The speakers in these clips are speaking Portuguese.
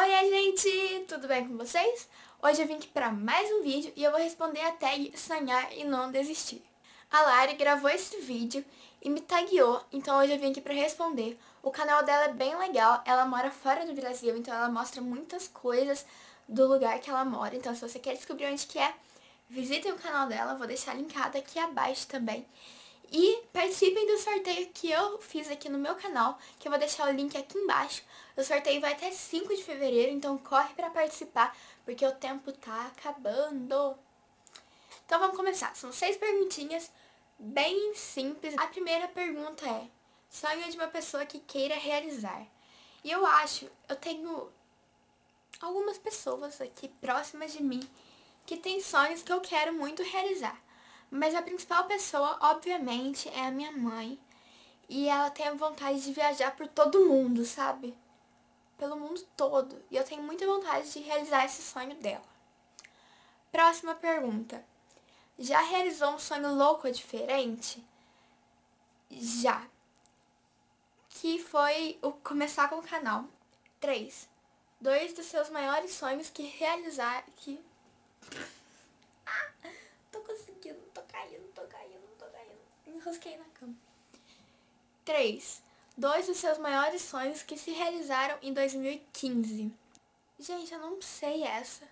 Oi, gente! Tudo bem com vocês? Hoje eu vim aqui para mais um vídeo e eu vou responder a tag sonhar e não desistir. A Lari gravou esse vídeo e me tagueou, então hoje eu vim aqui para responder. O canal dela é bem legal, ela mora fora do Brasil, então ela mostra muitas coisas do lugar que ela mora. Então se você quer descobrir onde que é, visitem o canal dela, vou deixar linkado aqui abaixo também. E participem do sorteio que eu fiz aqui no meu canal, que eu vou deixar o link aqui embaixo. O sorteio vai até 5 de fevereiro, então corre para participar, porque o tempo tá acabando. Então vamos começar. São seis perguntinhas bem simples. A primeira pergunta é: sonho de uma pessoa que queira realizar. E eu acho, eu tenho algumas pessoas aqui próximas de mim que têm sonhos que eu quero muito realizar. Mas a principal pessoa, obviamente, é a minha mãe. E ela tem vontade de viajar por todo mundo, sabe? Pelo mundo todo. E eu tenho muita vontade de realizar esse sonho dela. Próxima pergunta. Já realizou um sonho louco ou diferente? Já. Que foi o começar com o canal. Três. Dois dos seus maiores sonhos que realizar que caindo, não tô caindo. Enrosquei na cama. 3. Dois dos seus maiores sonhos que se realizaram em 2015. Gente, eu não sei essa.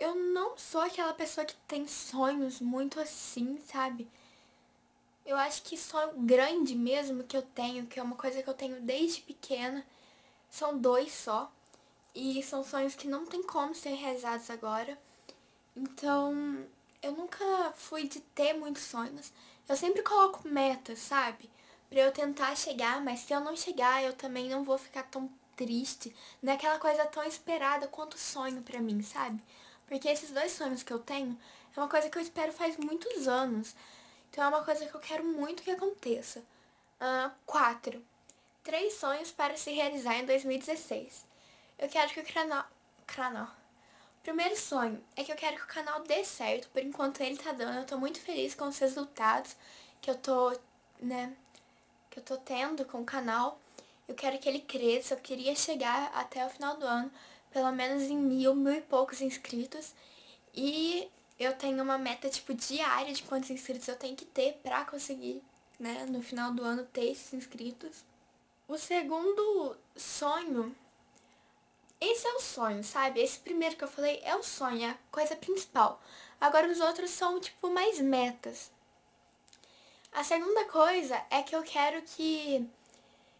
Eu não sou aquela pessoa que tem sonhos muito assim, sabe? Eu acho que sonho grande mesmo que eu tenho, que é uma coisa que eu tenho desde pequena, são dois só. E são sonhos que não tem como ser realizados agora. Então, eu nunca fui de ter muitos sonhos. Eu sempre coloco metas, sabe? Pra eu tentar chegar, mas se eu não chegar, eu também não vou ficar tão triste. Naquela é coisa tão esperada quanto sonho pra mim, sabe? Porque esses dois sonhos que eu tenho é uma coisa que eu espero faz muitos anos. Então é uma coisa que eu quero muito que aconteça. quatro Três sonhos para se realizar em 2016. Eu quero que o canal. Canal. Primeiro sonho é que eu quero que o canal dê certo, por enquanto ele tá dando, eu tô muito feliz com os resultados que eu tô, né, que eu tô tendo com o canal. Eu quero que ele cresça, eu queria chegar até o final do ano, pelo menos em mil, mil e poucos inscritos. E eu tenho uma meta, tipo, diária de quantos inscritos eu tenho que ter pra conseguir, né, no final do ano ter esses inscritos. O segundo sonho esse é o sonho, sabe? Esse primeiro que eu falei é o sonho, é a coisa principal. Agora os outros são, tipo, mais metas. A segunda coisa é que eu quero que...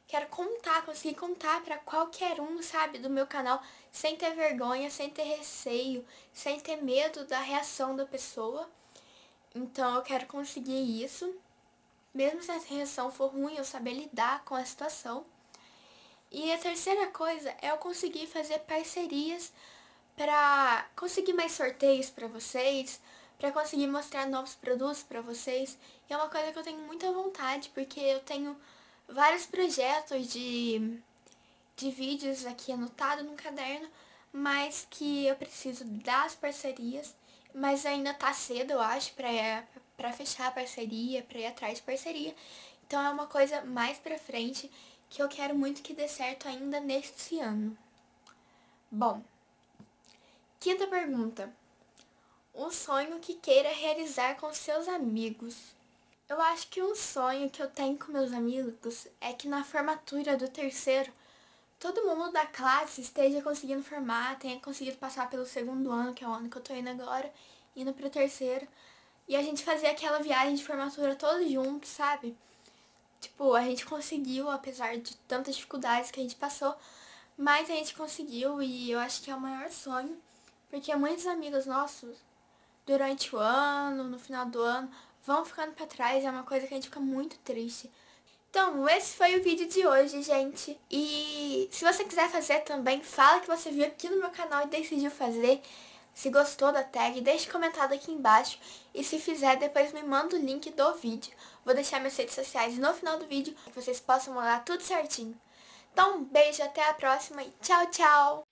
Quero contar, conseguir contar para qualquer um, sabe, do meu canal, sem ter vergonha, sem ter receio, sem ter medo da reação da pessoa. Então eu quero conseguir isso. Mesmo se a reação for ruim, eu saber lidar com a situação. E a terceira coisa é eu conseguir fazer parcerias para conseguir mais sorteios para vocês, para conseguir mostrar novos produtos para vocês. E é uma coisa que eu tenho muita vontade, porque eu tenho vários projetos de, de vídeos aqui anotado no caderno, mas que eu preciso das parcerias. Mas ainda tá cedo, eu acho, para pra fechar a parceria, para ir atrás de parceria. Então é uma coisa mais pra frente que eu quero muito que dê certo ainda neste ano. Bom, quinta pergunta. Um sonho que queira realizar com seus amigos. Eu acho que um sonho que eu tenho com meus amigos é que na formatura do terceiro, todo mundo da classe esteja conseguindo formar, tenha conseguido passar pelo segundo ano, que é o ano que eu tô indo agora, indo pro terceiro, e a gente fazer aquela viagem de formatura todos juntos, sabe? Tipo, a gente conseguiu, apesar de tantas dificuldades que a gente passou, mas a gente conseguiu e eu acho que é o maior sonho, porque muitos amigos nossos, durante o ano, no final do ano, vão ficando para trás, é uma coisa que a gente fica muito triste. Então, esse foi o vídeo de hoje, gente. E se você quiser fazer também, fala que você viu aqui no meu canal e decidiu fazer. Se gostou da tag, deixe comentado aqui embaixo e se fizer, depois me manda o link do vídeo. Vou deixar minhas redes sociais no final do vídeo, que vocês possam mandar tudo certinho. Então, um beijo, até a próxima e tchau, tchau!